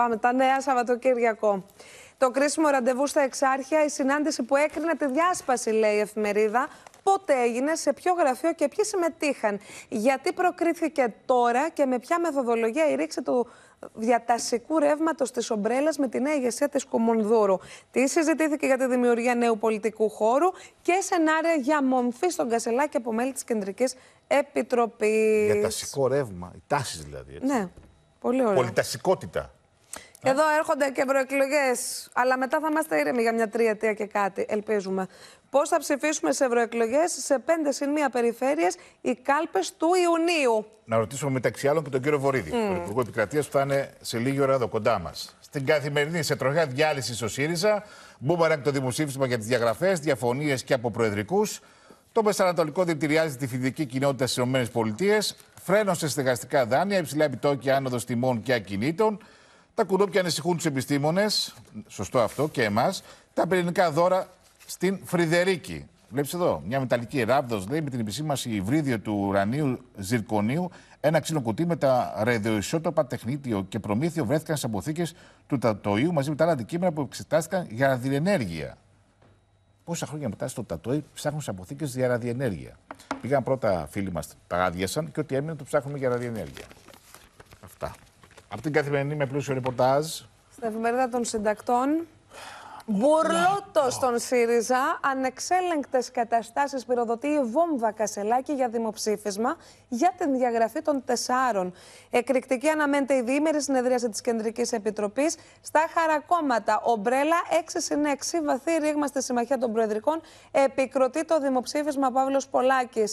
Πάμε τα νέα Σαββατοκύριακο. Το κρίσιμο ραντεβού στα Εξάρχεια, η συνάντηση που έκρινε τη διάσπαση, λέει η εφημερίδα, πότε έγινε, σε ποιο γραφείο και ποιοι συμμετείχαν. Γιατί προκρίθηκε τώρα και με ποια μεθοδολογία η ρήξη του διατασικού ρεύματος της ομπρέλας με την νέα ηγεσία της Κουμουνδούρου. Τι συζητήθηκε για τη δημιουργία νέου πολιτικού χώρου και σενάρια για μομφή στον Κασελάκη από μέλη της Κεντρικής Επιτροπής. Διατασικό ρεύμα, οι τάσεις δηλαδή. Ναι, πολύ ωραία. Πολυτασικότητα. Εδώ έρχονται και ευρωεκλογές. Αλλά μετά θα είμαστε ήρεμοι για μια τριετία και κάτι, ελπίζουμε. Πώς θα ψηφίσουμε σε ευρωεκλογές σε πέντε συν μία περιφέρειες οι κάλπες του Ιουνίου. Να ρωτήσουμε μεταξύ άλλων και τον κύριο Βορύδη, mm. τον Υπουργό Επικρατείας, που θα είναι σε λίγη ώρα εδώ κοντά μας. Στην καθημερινή, σε τροχιά διάλυση στο ΣΥΡΙΖΑ, μπούμεραγκ το δημοσίευμα για τις διαγραφές, διαφωνίες και από προεδρικούς. Το Μεσανατολικό δηλητηριάζει τη φοιτητική κοινότητα στις ΗΠΑ, φρένωσε στεγαστικά δάνεια, υψηλά επιτόκια άνοδος τιμών και ακινήτων. Τα κουνούπια ανησυχούν τους επιστήμονες, σωστό αυτό και εμάς. Τα πυρηνικά δώρα στην Φρυδερίκη. Βλέπεις εδώ, μια μεταλλική ράβδος λέει με την επισήμαση υβρίδιο του ουρανίου ζυρκονίου. Ένα ξύλο κουτί με τα ρεδιοϊσότοπα, τεχνίτιο και προμήθειο βρέθηκαν στι αποθήκες του Τατοίου μαζί με τα άλλα αντικείμενα που εξετάστηκαν για ραδιενέργεια. Πόσα χρόνια μετά στο Τατόι ψάχνουν σε αποθήκες για ραδιενέργεια. Πήγαν πρώτα φίλοι μας, τα άδειασαν και ό,τι έμεινε το ψάχνουμε για ραδιενέργεια. Από την καθημερινή με πλούσιο ρεπορτάζ. Στην εφημερίδα των συντακτών. Μπουρλότος στον ΣΥΡΙΖΑ. Ανεξέλεγκτες καταστάσεις πυροδοτεί η βόμβα Κασελάκη για δημοψήφισμα για την διαγραφή των τεσσάρων. Εκρηκτική αναμένεται η διήμερη συνεδρίαση της Κεντρικής Επιτροπής. Στα χαρακόμματα, ομπρέλα 6 συν 6, βαθύ ρήγμα στη Συμμαχία των Προεδρικών, επικροτεί το δημοψήφισμα Παύλος Πολάκης.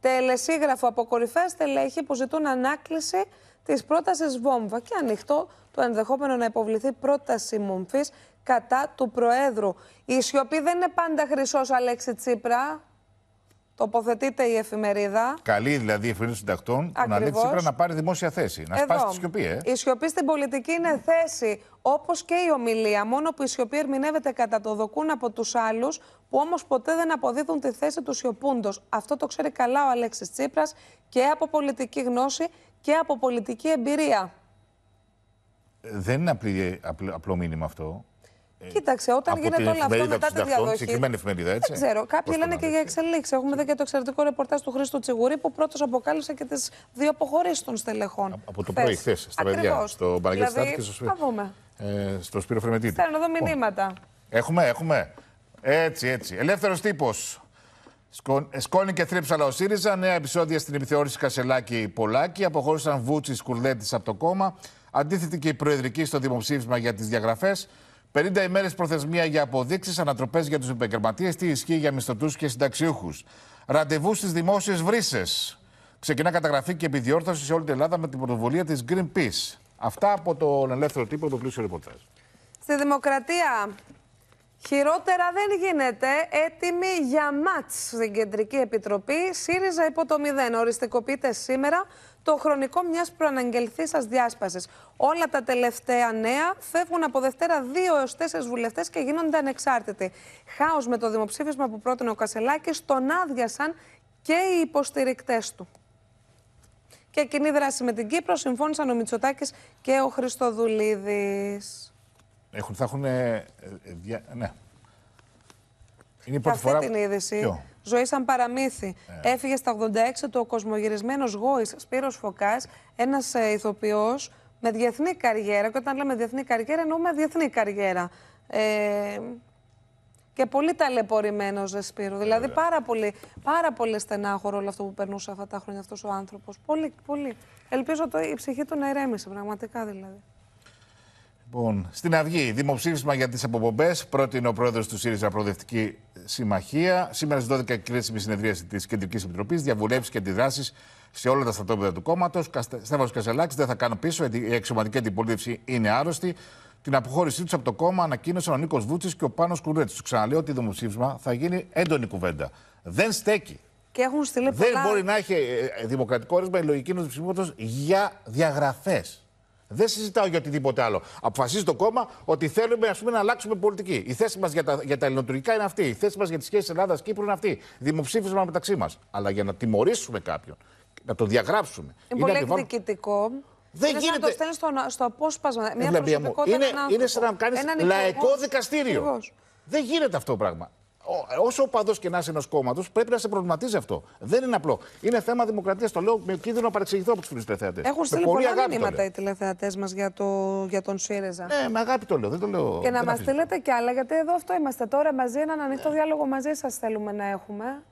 Τελεσίγραφο από κορυφαία στελέχη που ζητούν ανάκληση της πρότασης βόμβα και ανοιχτό το ενδεχόμενο να υποβληθεί πρόταση μομφής κατά του Προέδρου. Η σιωπή δεν είναι πάντα χρυσός, Αλέξη Τσίπρα. Τοποθετείται η εφημερίδα. Καλή δηλαδή η εφημερίδα των συντακτών που να Τσίπρα να πάρει δημόσια θέση. Να Εδώ. σπάσει τη σιωπή, ε. Η σιωπή στην πολιτική είναι θέση, όπως και η ομιλία. Μόνο που η σιωπή ερμηνεύεται κατά το δοκούν από τους άλλους, που όμως ποτέ δεν αποδίδουν τη θέση του σιωπούντος. Αυτό το ξέρει καλά ο Αλέξης Τσίπρας και από πολιτική γνώση και από πολιτική εμπειρία. Δεν είναι απλή, απλό, απλό μήνυμα αυτό. Ε, Κοίταξε, όταν γίνεται όλο αυτό μετά τη διαδοχή. Συγκεκριμένη εφημερίδα, έτσι. Δεν ξέρω. Κάποιοι λένε και για εξελίξεις. Έχουμε δει και το εξαιρετικό ρεπορτάζ του Χρήστο Τσιγουρή που πρώτος αποκάλυψε και τις δύο αποχωρήσεις των στελεχών. Από, το πρωί, χθες, στα παιδιά. Στο Παναγιώτη δηλαδή, και στο Σπύρο. Ε, στο Σπύρο Θέλω να μηνύματα. Έχουμε, έχουμε. Έτσι, έτσι. Ελεύθερος τύπος. Σκόνη και θρύψαλα ο ΣΥΡΙΖΑ. Νέα επεισόδια στην επιθεώρηση Κασελάκη-Πολάκη. Αποχώρησαν Βούτσι Κουρδέτη από το κόμμα. Αντίθετη και η Προεδρική στο δημοψήφισμα για τις διαγραφές. 50 ημέρες προθεσμία για αποδείξεις, ανατροπές για τους επαγγελματίες, τι ισχύει για μισθωτούς και συνταξιούχους. Ραντεβού στις δημόσιες βρύσες. Ξεκινά καταγραφή και επιδιόρθωση σε όλη την Ελλάδα με την πρωτοβουλία της Greenpeace. Αυτά από τον ελεύθερο τύπο, το πλούσιο ρεπορτάζ. Στη Δημοκρατία, Χειρότερα δεν γίνεται. Έτοιμη για μάτς στην Κεντρική Επιτροπή. ΣΥΡΙΖΑ υπό το 0. Οριστικοποιείται σήμερα το χρονικό μιας μιας σα διάσπαση. Όλα τα τελευταία νέα φεύγουν από Δευτέρα 2 έως 4 βουλευτές και γίνονται ανεξάρτητοι. Χάος με το δημοψήφισμα που πρότεινε ο Κασελάκης τον άδειασαν και οι υποστηρικτές του. Και κοινή δράση με την Κύπρο συμφώνησαν ο Μητσοτάκης και ο Χριστοδουλίδης. Έχουν, θα έχουν. Ε, ε, δια, ναι. Είναι η πρώτη αυτή την είδηση. Ποιο? Ζωή σαν παραμύθι. Ε. Έφυγε στα 86 του ο κοσμογυρισμένος γόης Σπύρος Φωκάς, ένας ε, ηθοποιός με διεθνή καριέρα. Και όταν λέμε διεθνή καριέρα, εννοούμε διεθνή καριέρα. Ε, και πολύ ταλαιπωρημένος, δε Σπύρο. Δηλαδή, ε. πάρα πολύ, πάρα πολύ στενάχωρο όλο αυτό που περνούσε αυτά τα χρόνια αυτός ο άνθρωπος. Πολύ, πολύ. Ελπίζω το, η ψυχή του να ηρέμησε, πραγματικά δηλαδή. Λοιπόν, στην Αυγή, δημοψήφισμα για τις αποπομπές. Πρώτη είναι ο πρόεδρος του ΣΥΡΙΖΑ Προοδευτική Συμμαχία. Σήμερα στις 12 κρίσιμη συνεδρίαση της Κεντρικής Επιτροπής. Διαβουλεύσεις και αντιδράσεις σε όλα τα στρατόπεδα του κόμματος. Στέφανος Κασελάκης δεν θα κάνω πίσω. γιατί Η εξωματική αντιπολίτευση είναι άρρωστη. Την αποχώρησή τους από το κόμμα ανακοίνωσαν ο Νίκος Βούτσης και ο Πάνος Του Ξαναλέω ότι η δημοψήφισμα θα γίνει έντονη κουβέντα. Δεν στέκει. Και έχουν Δεν μπορεί να έχει ε, ε, δημοκρατικό όρισμα η λογική ενός ψηφίματο για διαγραφές. Δεν συζητάω για οτιδήποτε άλλο. Αποφασίζει το κόμμα ότι θέλουμε ας πούμε, να αλλάξουμε πολιτική. Η θέση μας για τα, για τα ελληνοτουρκικά είναι αυτή. Η θέση μας για τις σχέσεις Ελλάδα-Κύπρου είναι αυτή. Δημοψήφισμα μεταξύ μας. Αλλά για να τιμωρήσουμε κάποιον, να το διαγράψουμε. Είναι, πολύ εκδικητικό. Δεν είναι γίνεται. Να το στέλνεις στο, στο απόσπασμα. Μια ε, Είναι, είναι σαν να κάνει λαϊκό δικαστήριο. Δεν γίνεται αυτό το πράγμα όσο οπαδό και να είσαι ενός κόμματος, πρέπει να σε προβληματίζει αυτό. Δεν είναι απλό. Είναι θέμα δημοκρατίας. Το λέω με κίνδυνο να παρεξηγηθώ από τους φίλους τηλεθεατές. Έχουν ε, στείλει πολλά μηνύματα οι τηλεθεατές μας για, το, για τον ΣΥΡΙΖΑ. Ναι, με αγάπη το λέω. Δεν το λέω. Και να μα στείλετε κι άλλα, γιατί εδώ αυτό είμαστε τώρα μαζί. Έναν ανοιχτό ναι. διάλογο μαζί σας θέλουμε να έχουμε.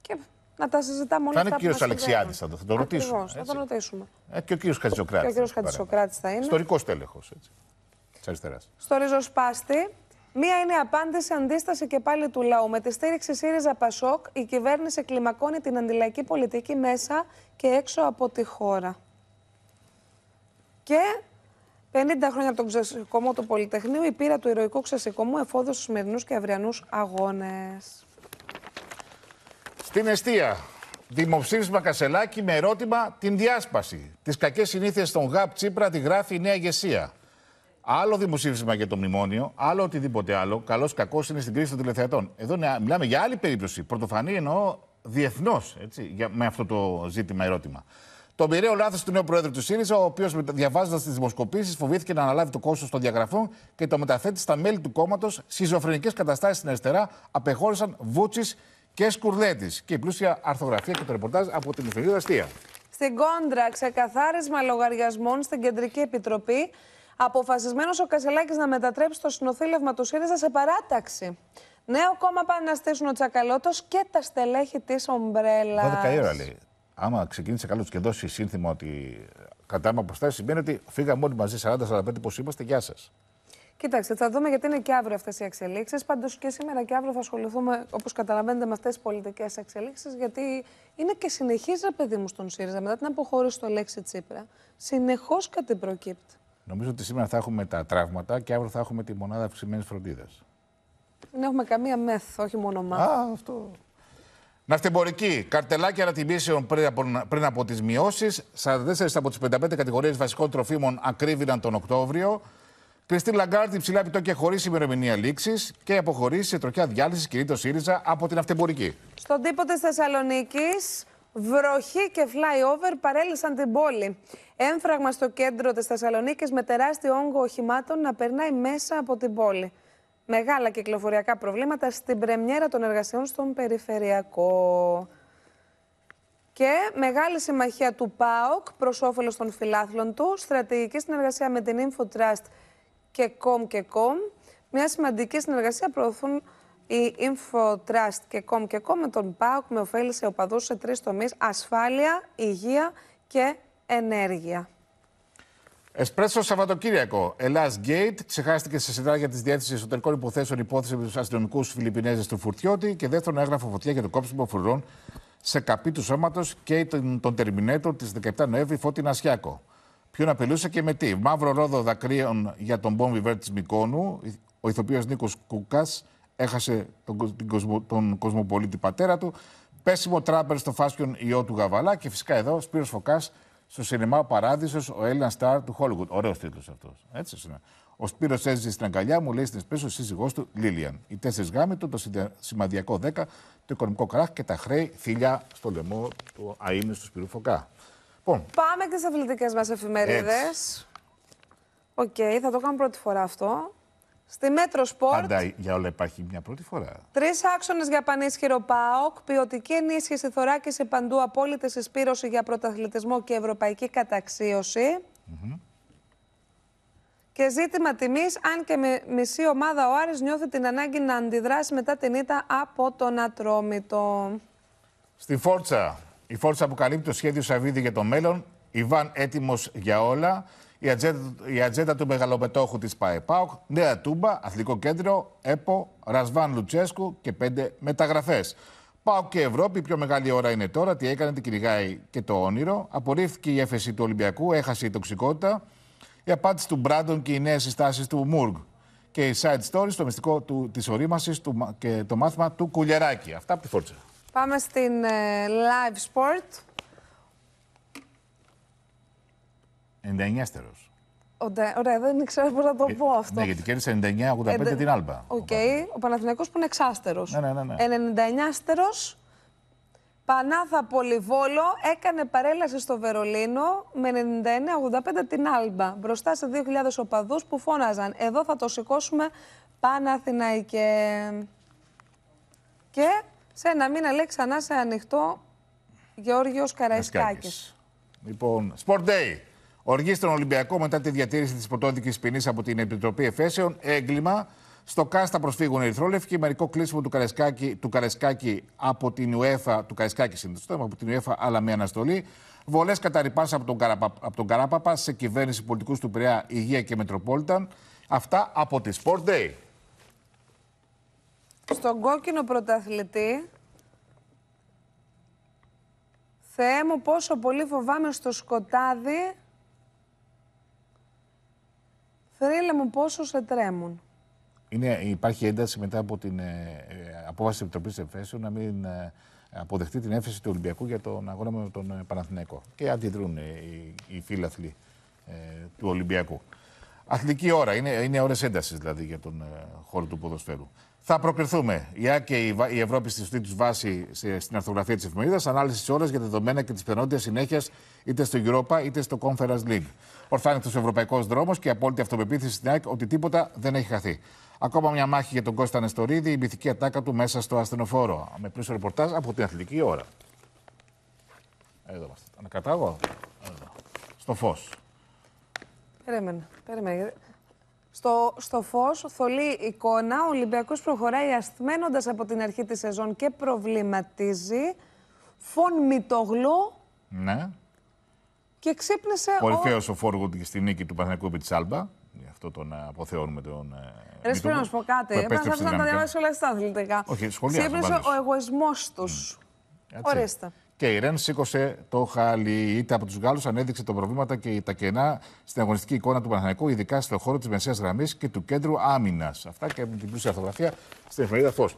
Και να τα συζητάμε όλα αυτά. Θα είναι ο κύριο Αλεξιάδης, θα το, ρωτήσουμε. θα τον ρωτήσουμε. Ε, και ο κύριος Χατζοκράτη. ο κύριος Χατζησοκράτη θα είναι. Ιστορικός τέλεχο. Στο ριζοσπάστη, Μία είναι απάντηση, αντίσταση και πάλι του λαού. Με τη στήριξη ΣΥΡΙΖΑ Πασόκ, η κυβέρνηση κλιμακώνει την αντιλαϊκή πολιτική μέσα και έξω από τη χώρα. Και 50 χρόνια από τον ξεσηκωμό του Πολυτεχνείου, η πείρα του ηρωικού ξεσηκωμού εφόδωσε στους σημερινούς και αυριανούς αγώνες. Στην αιστεία, δημοψήφισμα Κασελάκη με ερώτημα την διάσπαση. Τις κακές συνήθειες των ΓΑΠ Τσίπρα τη γράφει η νέα ηγεσία. Άλλο δημοσίευμα για το μνημόνιο, άλλο οτιδήποτε άλλο. Καλός κακός είναι στην κρίση των τηλεθεατών. Εδώ μιλάμε για άλλη περίπτωση. Πρωτοφανή εννοώ διεθνώς με αυτό το ζήτημα ερώτημα. Το μοιραίο λάθος του νέου Προέδρου του ΣΥΡΙΖΑ, ο οποίος διαβάζοντας τις δημοσκοπήσεις φοβήθηκε να αναλάβει το κόστος των διαγραφών και το μεταθέτει στα μέλη του κόμματος. Σχιζοφρενικές καταστάσεις στην αριστερά απεχώρησαν Βούτσι και Σκουρδέτης. Και η πλούσια αρθογραφία και το ρεπορτάζ από την εφημερίδα Αστεία. Στην κόντρα, ξεκαθάρισμα λογαριασμών στην Κεντρική Επιτροπή Αποφασισμένος ο Κασελάκης να μετατρέψει το συνοθήλευμα του ΣΥΡΙΖΑ σε παράταξη. Νέο κόμμα πάνε να στήσουν ο Τσακαλώτος και τα στελέχη της Ομπρέλας. 12 ώρα λέει. Άμα ξεκίνησε καλό και δώσει σύνθημα ότι κατάμε αποστάσει, σημαίνει ότι φύγαμε όλοι μαζί 40-45 πώς είμαστε. Γεια σας. Κοίταξε, θα δούμε γιατί είναι και αύριο αυτές οι εξελίξεις. Πάντως και σήμερα και αύριο θα ασχοληθούμε, όπως καταλαβαίνετε, με αυτές τις πολιτικές εξελίξεις. Γιατί είναι και συνεχίζει, παιδί μου, στον ΣΥΡΙΖΑ μετά την αποχώρηση του Αλέξη Τσίπρα. Συνεχώς κάτι προκύπτει. Νομίζω ότι σήμερα θα έχουμε τα τραύματα και αύριο θα έχουμε τη μονάδα αυξημένης φροντίδας. Δεν έχουμε καμία μεθ, όχι μόνο μα. Α, αυτό. Ναυτεμπορική, καρτελάκια ανατιμήσεων πριν από, πριν από τις μειώσεις. 44 από τις 55 κατηγορίες βασικών τροφίμων ακρίβηναν τον Οκτώβριο. Κριστίν Λαγκάρτη ψηλά επιτόκια χωρίς ημερομηνία λήξης και αποχωρήσει σε τροχιά διάλυσης κυρίως ΣΥΡΙΖΑ από την ναυτεμπορική. Στον τύπο της Θεσσαλονίκης, Βροχή και flyover παρέλυσαν την πόλη. Έμφραγμα στο κέντρο της Θεσσαλονίκης με τεράστιο όγκο οχημάτων να περνάει μέσα από την πόλη. Μεγάλα κυκλοφοριακά προβλήματα στην πρεμιέρα των εργασιών στον Περιφερειακό. Και μεγάλη συμμαχία του ΠΑΟΚ προς όφελος των φιλάθλων του, στρατηγική συνεργασία με την Infotrust και COM και Μια σημαντική συνεργασία προωθούν η Infotrust και κομ και κόμμα με τον ΠΑΟΚ με ωφέλησε οπαδούς σε τρεις τομείς ασφάλεια, υγεία και ενέργεια. Εσπρέσο Σαββατοκύριακο. Ελλάς Γκέιτ ξεχάστηκε σε συντάγια της διεύθυνσης εσωτερικών υποθέσεων υπόθεσης με τους αστυνομικούς Φιλιππινέζες του Φουρτιώτη και δεύτερον έγραφο φωτιά για το κόψιμο φρουρών σε καπί του σώματος και τον, τερμινέτο της 17 Νοέμβρη Φώτινα Σιάκο. Ποιον απειλούσε και με τι. Μαύρο ρόδο δακρύων για τον Μπόμβι Βέρ τη Μικόνου, ο ηθοποιός Νίκος Κούκας, έχασε τον, τον, τον κοσμοπολίτη πατέρα του. Πέσιμο τράπερ στο φάσκιον ιό του Γαβαλά και φυσικά εδώ Σπύρος Φωκάς στο σινεμά Παράδεισος, ο Έλληνας Σταρ του Χόλιγουτ. Ωραίος τίτλος αυτός. Έτσι είναι. Ο Σπύρος έζησε στην αγκαλιά μου, λέει στην Εσπέσο, ο σύζυγός του Λίλιαν. Οι τέσσερις γάμοι του, το σημαδιακό 10, το οικονομικό κράχ και τα χρέη θύλια στο λαιμό του αίμνη του Σπύρου Φωκά. Λοιπόν. Πάμε και στις αθλητικές μας εφημερίδες. Οκ, okay, θα το κάνω πρώτη φορά αυτό. Στη Μέτρο Σπορτ. Πάντα για όλα υπάρχει μια πρώτη φορά. Τρεις άξονες για πανίσχυρο ΠΑΟΚ, ποιοτική ενίσχυση θωράκιση παντού, απόλυτη συσπήρωση για πρωταθλητισμό και ευρωπαϊκή καταξίωση. Και ζήτημα τιμής, αν και με μισή ομάδα ο Άρης νιώθει την ανάγκη να αντιδράσει μετά την ήττα από τον Ατρόμητο. Στη Φόρτσα. Η Φόρτσα καλύπτει το σχέδιο Σαββίδη για το μέλλον. Ιβάν έτοιμος για όλα η ατζέντα, η ατζέντα του μεγαλοπετόχου της ΠαΕΠΑΟΚ, Νέα Τούμπα, Αθλητικό Κέντρο, ΕΠΟ, Ρασβάν Λουτσέσκου και πέντε μεταγραφές. Πάω και Ευρώπη, η πιο μεγάλη ώρα είναι τώρα. Τι έκανε, την κυνηγάει και το όνειρο. Απορρίφθηκε η έφεση του Ολυμπιακού, έχασε η τοξικότητα. Η απάντηση του Μπράντον και οι νέες συστάσεις του Μούργκ. Και η side stories, στο μυστικό της ορίμασης και το μάθημα του Κουλιαράκη. Αυτά από τη Φόρτσα. Πάμε στην ε, live sport. 99 στερο Ωραία, δεν ξέρω πώ να το πω αυτό. Ναι, γιατί κέρδισε 99-85 την Άλμπα. Οκ, ο Παναθηναϊκός που είναι εξάστερο. Ναι, ναι, ναι. 99 Πανάθα Πολυβόλο έκανε παρέλαση στο Βερολίνο με 99-85 την Άλμπα. Μπροστά σε 2.000 οπαδούς που φώναζαν «Εδώ θα το σηκώσουμε Παναθηναϊκέ». Και σε ένα μήνα λέει ξανά σε ανοιχτό Γεώργιος Καραϊσκάκης. Λοιπόν, Sport Day. Οργή στον Ολυμπιακό μετά τη διατήρηση της πρωτόδικης ποινής από την Επιτροπή Εφέσεων. Έγκλημα. Στο Κάστα προσφύγουν οι ερυθρόλευκοι. Μερικό κλείσιμο του Καρεσκάκη, του Καρεσκάκη από την UEFA. Του Καρεσκάκη είναι από την UEFA, αλλά με αναστολή. Βολές καταρρυπάς από, τον από τον Καράπαπα σε κυβέρνηση πολιτικούς του Πειραιά, Υγεία και Μετροπόλταν. Αυτά από τη Sport Day. Στον κόκκινο πρωταθλητή, Θεέ μου πόσο πολύ φοβάμαι στο σκοτάδι Θρύλε μου πόσο σε τρέμουν. Είναι, υπάρχει ένταση μετά από την ε, ε απόφαση της Επιτροπής Εμφέσεων να μην ε, αποδεχτεί την έφεση του Ολυμπιακού για τον αγώνα με τον ε, Παναθηναϊκό. Και αντιδρούν οι, οι φίλαθλοι του Ολυμπιακού. Αθλητική ώρα, είναι, είναι ώρες έντασης δηλαδή για τον χώρο του ποδοσφαίρου. Θα προκριθούμε. Η ΑΚ και η Ευρώπη στη σωστή τους βάση στην αρθογραφία της εφημερίδας. Ανάλυση της ώρας για δεδομένα και τις πιθανότητε συνέχεια είτε στο Europa είτε στο Conference League. Ορθάνεκτο ευρωπαϊκός δρόμος και απόλυτη αυτοπεποίθηση στην ΑΚ ότι τίποτα δεν έχει χαθεί. Ακόμα μια μάχη για τον Κώστα Νεστορίδη, η μυθική ατάκα του μέσα στο ασθενοφόρο. Με πλούσιο ρεπορτάζ από την αθλητική ώρα. Εδώ είμαστε. Ανακατάγω. Στο φως. Περίμενε. Περίμενε. Στο, στο φως, θολή εικόνα. Ο Ολυμπιακός προχωράει ασθμένοντα από την αρχή της σεζόν και προβληματίζει. Φων Μητογλου. Ναι. Και ξύπνησε. Κορυφαίος ο, ο Φόργου στη νίκη του Παναγικού επί της Άλμπα. Γι' αυτό τον ε, αποθεώνουμε τον. Ε, Ρε πρέπει να σου πω κάτι. Πρέπει να τα διαβάσει όλα αυτά αθλητικά. Όχι, Ξύπνησε ο εγωισμός τους. Mm. Ορίστε και η Ρεν σήκωσε το χαλί. Είτε από τους Γάλλους ανέδειξε τα προβλήματα και τα κενά στην αγωνιστική εικόνα του Παναθηναϊκού, ειδικά στο χώρο της μεσαίας γραμμής και του κέντρου άμυνας. Αυτά και με την πλούσια φωτογραφία στην εφημερίδα Φω.